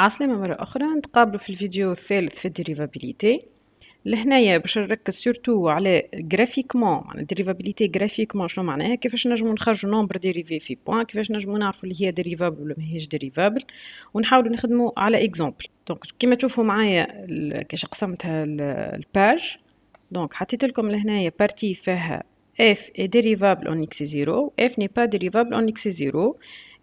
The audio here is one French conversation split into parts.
عاصلة مرة أخرى نتقابلوا في الفيديو الثالث في الديريفابيليتي لهنايا باش نركز سورتو على جرافيكمون معنا الديريفابيليتي جرافيكمون شنو معناها كيفاش نجمو نخرجو نومبر ديريفي في بوان كيفاش نجمو نعرفو اللي هي ديريفابل ولا ماهيش ديريفابل ونحاولو نخدمو على اكزومبل دونك كيما تشوفو معايا كيش قسمتها الباج دونك حطيت لكم لهنايا بارتي فيها اف اي ديريفابل اون اكس زيرو اف ني با ديريفابل اون اكس زيرو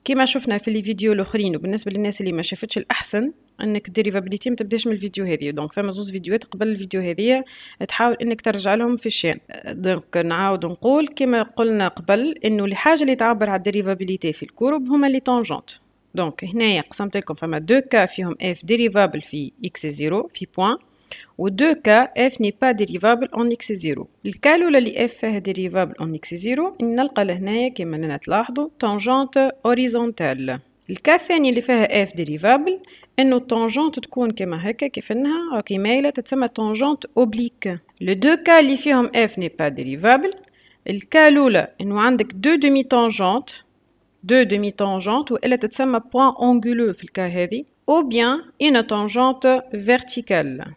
كما شفنا في لي فيديو الاخرين وبالنسبه للناس اللي ما شافتش الاحسن انك ديري فابيليتي ما تبداش من الفيديو هذه دونك فما زوز فيديوهات قبل الفيديو هذه تحاول انك ترجع لهم في الشان دونك نعاود نقول كما قلنا قبل انه الحاجه اللي تعبر على الديريفابيليتي في الكورب هما لي تانجونت دونك هنايا قسمت لكم فما دو كا فيهم اف ديريفابل في اكس زيرو في بوان Aux deux cas, f n'est pas dérivable en x0. Le cas où f est dérivable en x0, il y a une tangente horizontale. Le cas où f dérivable, il y tangente qui est une tangente oblique. Le deux cas où f n'est pas dérivable, le cas où il a deux demi-tangentes, deux demi-tangentes, ou elle est un point anguleux, ou bien une tangente verticale.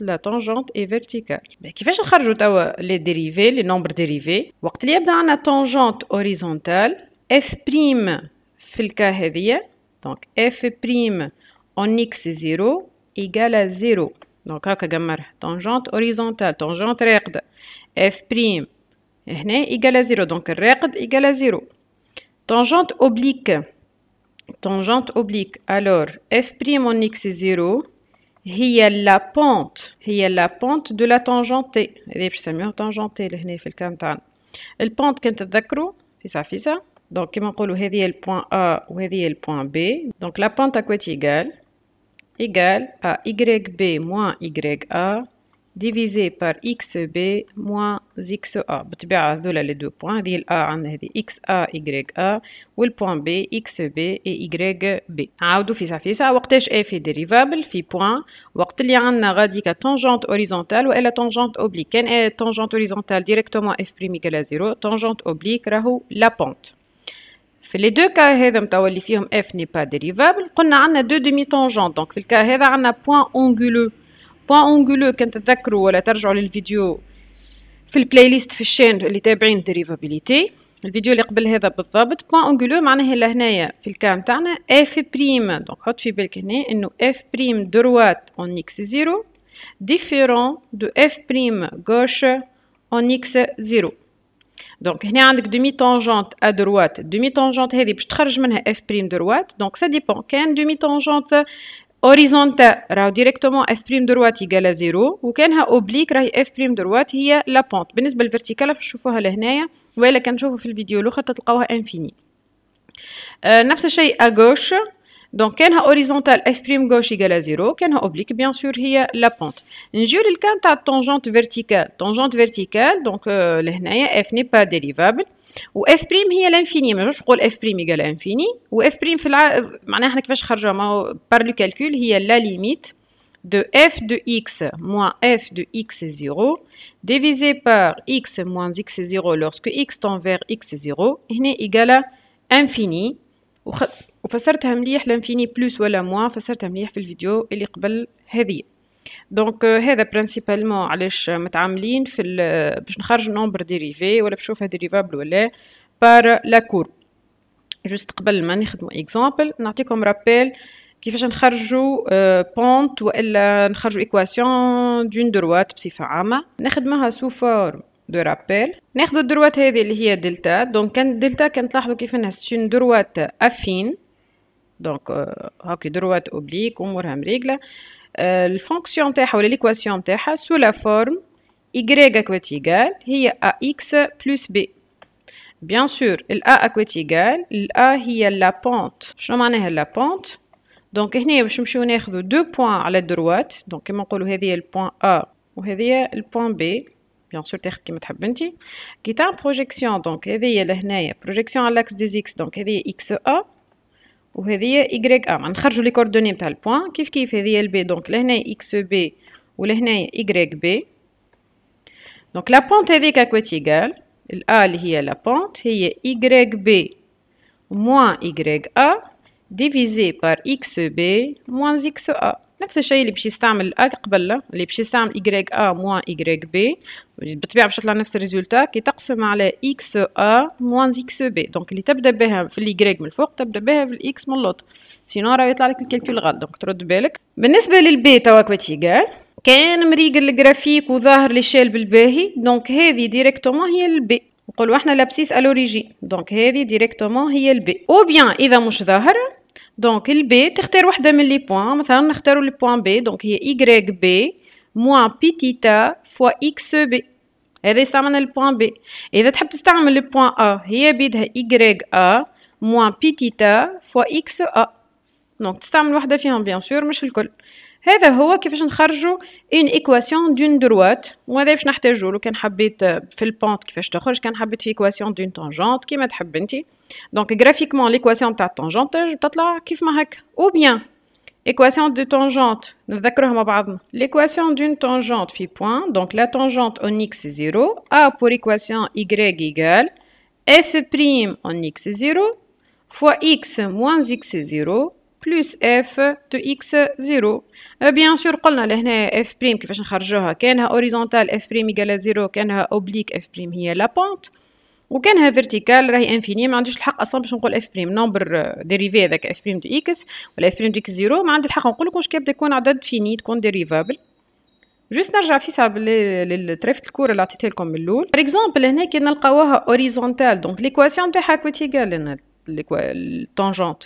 La tangente est verticale. Mais qui fait rajoute les dérivés, les nombres dérivés Donc, il y a la tangente horizontale, f', c'est donc f' en x0 égale à 0. Donc, là, tangente horizontale, tangente récord, f' égale à 0, donc récord égale à 0. Tangente oblique, tangente oblique, alors f' en x0. Il y a la pente, il y a la pente de la tangentée. Il y a une tangentée, il y a une tangentée. La pente, qu'est-ce que tu as Donc, il y a le point A et le point B. Donc, la pente est égale à yb ya divisé par xb moins xa. Vous a vu bah, les deux points. Hein, il y a xa et ya. Et le point b, xb et yb. Vous avez vu ça. Vous avez f est dérivable. F est point. Vous avez vu que la tangente horizontale est la tangente oblique. Quelle la tangente horizontale directement f' égale à 0 Tangente oblique, la pente. Dans les deux cas, vous avez vu f n'est pas dérivable. Vous a deux demi-tangentes. Donc, dans les cas, il y a un point anguleux. بوان اونغولو كان تتذكروا ولا ترجعوا للفيديو في البلاي ليست في الشين اللي تابعين ديريفابيليتي الفيديو اللي قبل هذا بالضبط بوان اونغولو معناها لهنايا في الكام تاعنا اف بريم دونك حط في بالك هنا انه اف بريم دروات اون اكس زيرو ديفيرون دو اف بريم غوش اون اكس زيرو دونك هنا عندك دومي طونجونت ا دروات دومي طونجونت هذه باش تخرج منها اف بريم دروات دونك سا ديبون كان دومي طونجونت اوريزونتا راهو ديريكتومون اف بريم دروات يقال زيرو وكانها اوبليك راهي اف بريم دروات هي لا بونت بالنسبه للفيرتيكال راح تشوفوها لهنايا ولا كنشوفوا في الفيديو الاخر تلقاوها انفيني آه نفس الشيء اغوش دونك كانها اوريزونتال اف بريم غوش يقال زيرو كانها اوبليك بيان سور هي لا بونت نجيو للكان تاع الطونجونت فيرتيكال طونجونت فيرتيكال دونك لهنايا اف ني با ديريفابل واف بريم هي لانفيني ما نجمش نقول اف بريم ايكال انفيني واف بريم في الع... معناها احنا كيفاش خرجوها ما هو بار لو كالكول هي لا ليميت de f de x moins f de x 0 divisé par x moins x 0 lorsque x tend vers x 0 هنا إيجالا infini وفسرتها مليح l'infini plus ولا moins فسرتها مليح في الفيديو اللي قبل هذه دونك euh, هذا برينسيبالمون علاش متعاملين في باش نخرج نومبر ديريفي ولا باش نشوفها ديريفابل ولا بار لا كور جوست قبل ما نخدمو اكزامبل نعطيكم رابيل كيفاش نخرجوا بونت euh, والا نخرجوا ايكواسيون دون دروات بصفه عامه نخدمها سو فورم دو رابيل ناخذ الدروات هذه اللي هي دلتا دونك كان دلتا كان تلاحظوا كيف انها ستون دروات افين دونك هاكي دروات اوبليك امورها مريقله Euh, la fonction de terre ou l'équation de sous la forme y est égal, il y a x plus b. Bien sûr, il y a a x égal, il y a la pente. Donc, je suis allé à deux points à la droite. Donc, je me suis dit que le point a, j'avais le point b. Bien sûr, c'est ce qui m'a bien dit. Il y une projection, donc il y a une projection à l'axe des x, donc il y a وهذه y a ما نخرجوا لي كوردوني نتاع البوان كيف كيف هذه البي دونك لهنا x b ولهنا y b دونك لا بونت هذيك كوات ال الا اللي هي لا بونت هي y b moins y a divisé par x b moins x a نفس الشيء اللي باش يستعمل الأ قبل اللي باش يستعمل إيكغيك أ موان إيكغيك بي بالطبيعة باش يطلع نفس الريزولتا كي تقسم على إكس أ موان إكس بي دونك اللي تبدا بها في الإيكغيك من الفوق تبدا بها في الإكس من اللوط سينو راه يطلع لك الكالكول غلط دونك ترد بالك بالنسبة للبي توا كواتيكال كان مريقل الجرافيك وظاهر لي شال بالباهي دونك هذه ديريكتومون هي البي نقولوا احنا لابسيس الوريجين دونك هذه ديريكتومون هي البي او بيان اذا مش ظاهره دونك البي تختار وحده من لي بوان مثلا نختاروا لي بوان بي دونك هي y بي موان بي تيتا فوا اكس بي هذا يستعمل البوان بي اذا تحب تستعمل بوان ا هي بيدها y ا موان بي تيتا فوا اكس ا دونك تستعمل وحده فيهم بيان سور مش الكل هذا هو كيفاش نخرجوا اون ايكواسيون دون دروات وهذا باش نحتاجو لو كان حبيت في البونت كيفاش تخرج كان حبيت في ايكواسيون دون تانجونت كيما تحب انتي Donc, graphiquement, l'équation de ta tangente, je la Ou bien, équation de tangente, nous d'accord L'équation d'une tangente fi point, donc la tangente en x 0, a pour équation y égale f prime en x 0 fois x moins x 0 plus f de x 0. Euh, bien sûr, on a f prime qui fait un horizontal, f prime égale à 0, qu'on est oblique, f prime est la pente. وكانها فيرتيكال راهي انفيني ما عنديش الحق اصلا باش نقول اف بريم نمبر ديريفي هذاك اف بريم دو اكس ولا اف بريم دو اكس زيرو ما عندي الحق نقول لكم واش كيبدا يكون عدد فيني تكون ديريفابل جوست نرجع في صاب لطريفه الكوره اللي عطيتها لكم من الاول بار اكزومبل هنا كي نلقاوها اوريزونتال دونك ليكواسيون تاعها كوتيغال هنا التونجونت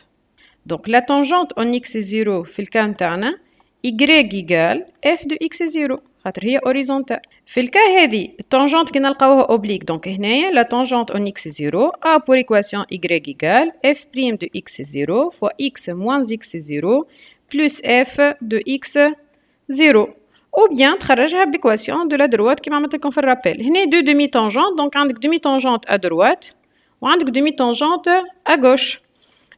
دونك لا تانجونت اون اكس زيرو في الكان تاعنا y ايكال اف دو اكس زيرو C'est le cas la tangente qui est oblique. Donc, la tangente en x0 a pour équation y égale f' de x0 fois x moins x0 plus f de x0. Ou bien, nous l'équation de la droite qui on a de faire rappel. deux demi-tangentes. Donc, un demi-tangente à droite et demi-tangente à gauche.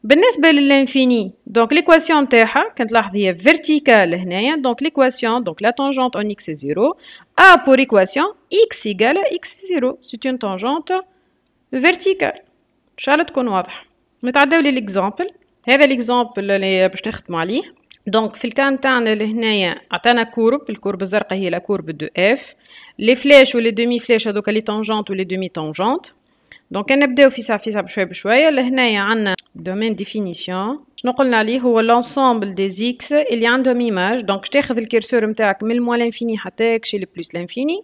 Pour le nésbé l'infini, l'équation de est verticale, donc la tangente en x est 0, a pour équation x égale à x0. C'est une tangente verticale. Je vais vous donner l'exemple. C'est l'exemple que je vais vous Donc, dans le cas où nous avons une courbe, la courbe de F, les flèches ou les demi-flèches sont les tangentes ou les demi-tangentes. Donc, nous avons une courbe de fichier, la courbe de fichier, domaine définition. Nous avons dit que l'ensemble des x, il une a un demi-image. Donc, je vais le curseur de moins l'infini jusqu'à le plus l'infini.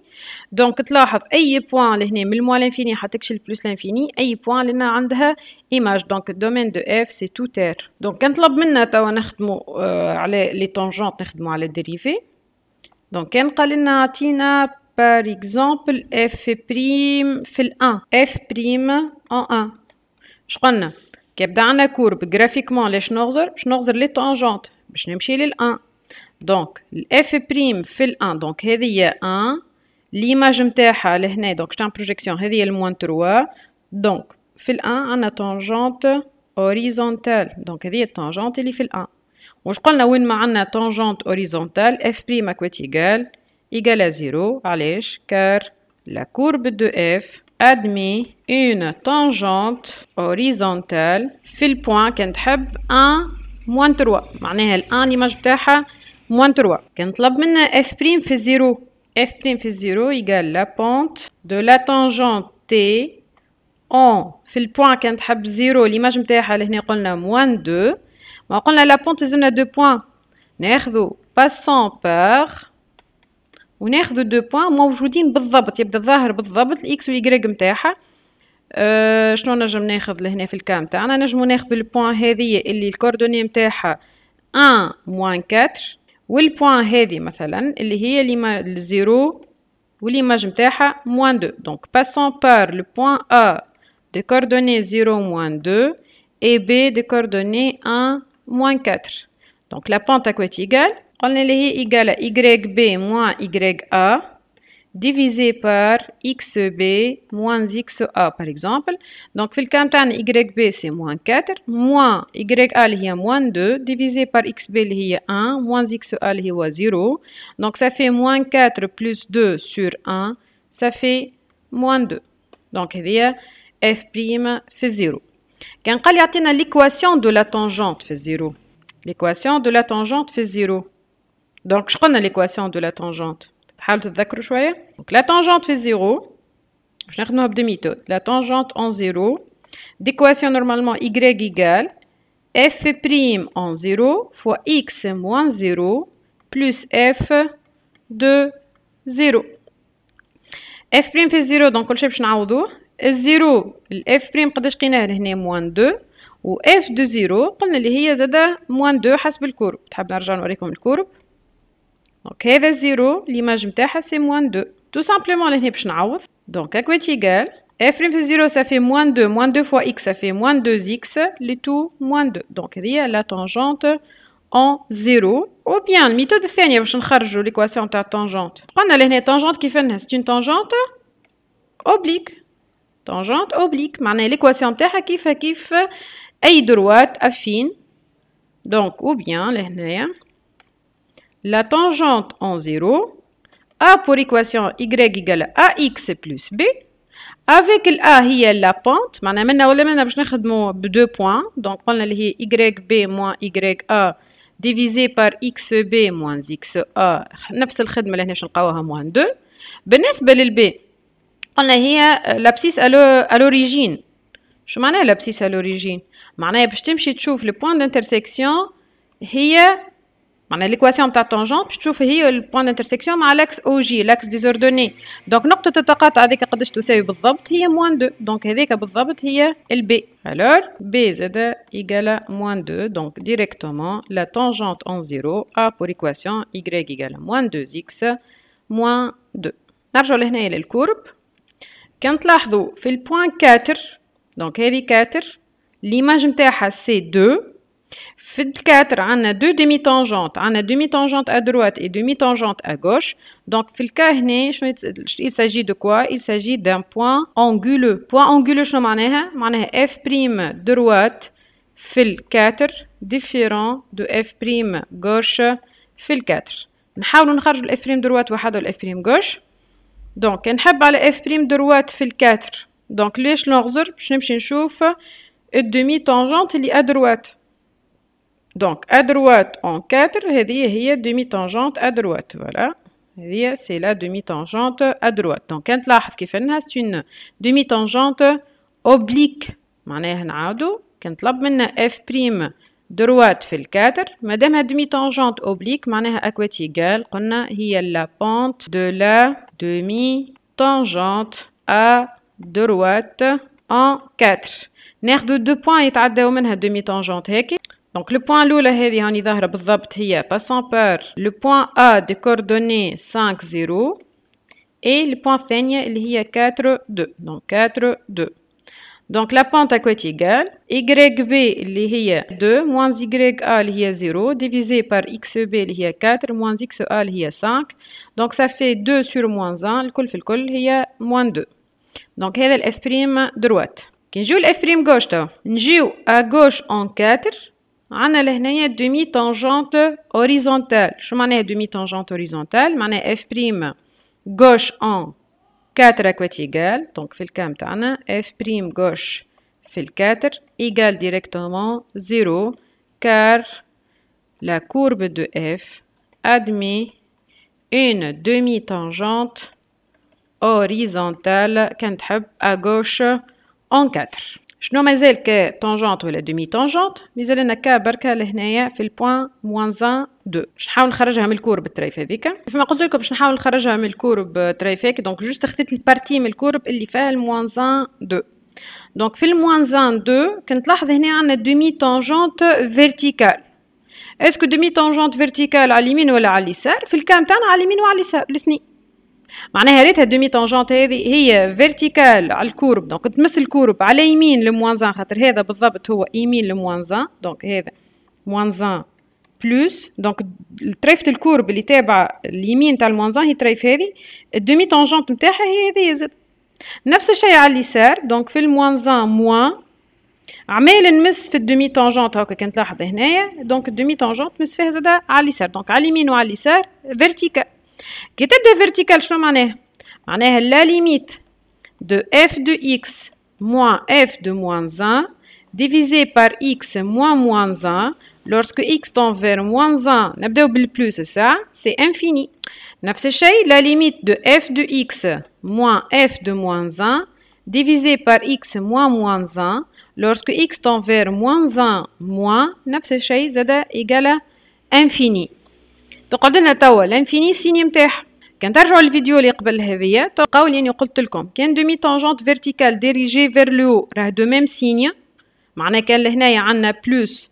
Donc, tu remarques quel point il y moins l'infini jusqu'à le plus l'infini, quel point il y a une image. Donc, le domaine de f, c'est tout R. Donc, quand nous avons dit que nous les tangentes, nous avons dit les dérivés. Donc, quand nous avons dit que nous avons par exemple, f' fait en 1. Je crois. كيبدا عندنا كورب جرافيكمون لي شنغزر شنغزر لي طونجونت باش نمشي للان دونك الاف بريم في الان دونك هذه هي ان ليماج نتاعها لهنا دونك شتان بروجيكسيون هذه هي الموان تروا دونك في الان عندنا طونجونت اوريزونتال دونك هذه هي الطونجونت اللي في الان واش قلنا وين ما عندنا طونجونت اوريزونتال اف بريم اكوات ايكال ايكال زيرو علاش كار لا كورب دو اف admis une tangente horizontale fil point qu'on t'hab 1 moins 3 معناها ال 1 l'image est moins 3 qu'on t'lab منها f' fait 0 f' fait 0 égale la pente de la tangente t en fil point qu'on t'hab 0 l'image est لهنا قلنا moins 2 ما قلنا la pente لازمنا 2 points ناخذو passant par وناخذ دو بوان موجودين بالضبط يبدا الظاهر بالضبط الاكس والايكغيك نتاعها أه شنو نجم ناخذ لهنا في الكام تاعنا نجمو ناخذ البوان هذه اللي الكوردوني نتاعها 1 موان 4 والبوان هذه مثلا اللي هي اللي ما الزيرو واللي والإيماج نتاعها موان 2 دونك باسون بار لو بوان ا دي كوردوني 0 موان 2 اي بي دي كوردوني 1 moins 4. دونك لا بونت à On est égal à YB moins YA divisé par XB moins XA par exemple. Donc, في YB c'est moins 4 moins YA اللي هي moins 2 divisé par XB اللي هي 1 moins XA اللي 0. Donc, ça fait moins 4 plus 2 sur 1 ça fait moins 2. Donc, a F' fait 0. on قال يعطينا l'équation de la tangente في 0. L'équation de la tangente fait 0. Donc, je connais l'équation de la tangente. Donc, la tangente fait 0. Je vais faire de méthode. La tangente en 0. D'équation normalement y égale f en 0 fois x moins 0 plus f de 0. f fait 0, donc on cherche 0, f prime, moins 2. Ou f de 0, c'est moins 2, c'est moins 2, c'est moins 2, c'est moins Je donc, f 0, l'image c'est moins 2. Tout simplement, l'énène on Schnau. Donc, f'0, ça fait moins 2. Moins 2 fois x, ça fait moins 2x. Les tout, moins 2. Donc, il y a la tangente en 0. Ou bien, la méthode de la l'équation de ta tangente. On a tangente qui fait une tangente oblique. Tangente, oblique. Maintenant, l'équation de terre est droite, affine. Donc, ou bien, l'énène la tangente en zéro, a pour équation y égale ax plus b, avec l'a, il y a la pente, maintenant, on a deux points, donc on a yb moins ya divisé par x b moins x xa, on a moins 2, b, on a euh, l'abscisse à l'origine. Je m'en ai l'abscisse à l'origine. maintenant Je m'en ai le point d'intersection, il L'équation de la tangente, tu vois, euh, le point d'intersection avec l'axe OJ, l'axe des ordonnées. Donc, notre taqat avec que radish tousse, il exactement, a moins 2. Donc, avec la il c'est le B. Alors, BZ égale à moins 2. Donc, directement, la tangente en 0 a pour équation Y égale à moins 2X moins 2. Nous avons la courbe. Quand nous avons fait le point 4, donc, point 4, l'image de c 2. F 4, on a deux demi tangentes, on a demi tangente à droite et demi tangente à gauche. Donc F quatre, il s'agit de quoi Il s'agit d'un point anguleux. Point anguleux, je m'en un. F prime droite F 4, différent de F prime gauche F 4. On ne parle de F prime droite ou de F prime gauche. Donc, on parle de F prime droite F quatre. Donc, là, je lance un, je ne la demi tangente à droite. Donc, à droite en 4, la demi-tangente à droite. Voilà. C'est la demi-tangente à droite. Donc, c'est une demi-tangente oblique. Quand on a fait f' droite en 4. la demi tangente oblique a égale. on a la pente de la demi tangente à droite en 4 points points points à la demi tangente هيك donc le point الأولى هذه هاني ظاهرة بالضبط هي passant par le point A de coordonnées 5 0 et le point الثانية اللي هي 4 2 donc 4 2 donc la pente à quoi est égale YB اللي هي 2 moins YA اللي هي 0 divisé par XB اللي هي 4 moins XA اللي هي 5 donc ça fait 2 sur moins 1 الكل في الكل هي moins 2 donc هذا الإف droite كي نجيو الإف gauche نجيو à gauche en 4 on a une demi-tangente horizontale. Je m'en ai demi-tangente horizontale. Je a f gauche en 4 à quoi égale. Donc, fil f prime gauche fil 4 égale directement 0 car la courbe de f admet une demi-tangente horizontale à gauche en 4. شنو مازال طونجونت ولا دومي طونجونت مازال انا بركا لهنايا في البوان موان زان دو باش نحاول نخرجها من الكورب الطريف هذيك كيما قلت لكم باش نحاول نخرجها من الكورب طريف هيك دونك جوست خديت البارتي من الكورب اللي فيها الموان زان دو دونك في الموان زان دو كنت لاحظ هنا عندنا دومي طونجونت فيرتيكال اسكو دومي طونجونت فيرتيكال على اليمين ولا على اليسار في الكام تاعنا على اليمين وعلى اليسار الاثنين معناها ريتها دومي طونجونت هذه هي فيرتيكال على الكورب دونك تمس الكورب على يمين لموانزان خاطر هذا بالضبط هو يمين لموانزان دونك هذا موانزان بلوس دونك طريفة الكورب اللي تابعة اليمين تاع الموانزان هي طريف هذه الدومي طونجونت نتاعها هي هذه زاد نفس الشيء على اليسار دونك في الموانزان موان عمال نمس في الدومي طونجونت هاكا كنت لاحظ هنايا دونك الدومي طونجونت مس فيها زادا على اليسار دونك على اليمين وعلى اليسار فيرتيكال Qu'est-ce que شنو de معناها la limite de f de x moins f de moins 1 divisé par x moins moins 1 lorsque x tend vers moins 1 ça c'est infini la limite de f de x moins f de moins 1 divisé par x moins moins 1 lorsque x tend vers moins 1 moins égal à infini تقعد لنا توا لانفيني سيني نتاعها كان ترجعوا للفيديو اللي قبل هذيا تلقاو اللي قلت لكم كان دومي تانجونت فيرتيكال ديريجي فير لو راه دو ميم سيني معناها كان لهنايا عندنا بلوس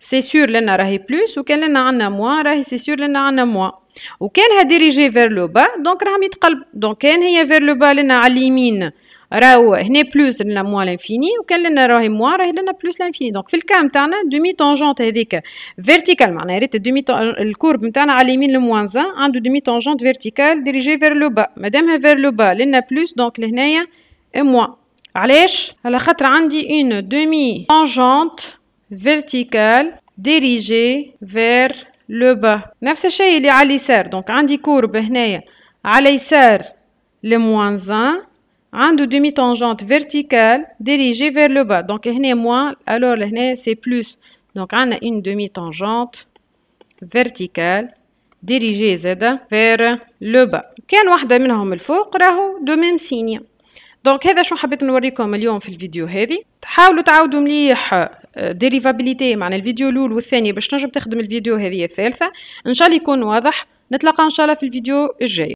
سي سور لنا راهي بلوس وكان لنا عندنا موا راهي سي سور لنا عندنا موا وكان ها ديريجي فير لو با دونك راهم يتقلب دونك كان هي فير لو با لنا على اليمين راهو هنا بلوس لنا موا لانفيني وكان لنا راهي موا راهي لنا بلوس لانفيني دونك في الكام تاعنا دومي تونجونت هذيك فيرتيكال معناها يا ريت دومي الكورب نتاعنا على اليمين موان زان عنده دومي تونجونت فيرتيكال ديريجي فير لو با مادامها فير لو با لنا بلوس دونك لهنايا موا علاش على خاطر عندي اون دومي تونجونت فيرتيكال ديريجي فير لو با نفس الشيء اللي على اليسار دونك عندي كورب هنايا على يسار الموان زان عنده demi tangente فيرتيكال ديريجي فير لو با دونك هنا موان الوغ هنا سي بلوس دونك عندنا اون demi tangente فيرتيكال ديريجي زادة فير لو با كان واحدة منهم الفوق راهو دو ميم سيني دونك هذا شو حبيت نوريكم اليوم في الفيديو هذه تحاولوا تعاودوا مليح ديريفابيليتي معنا الفيديو الاول والثاني باش تنجم تخدم الفيديو هذه الثالثه ان شاء الله يكون واضح نتلاقى ان شاء الله في الفيديو الجاي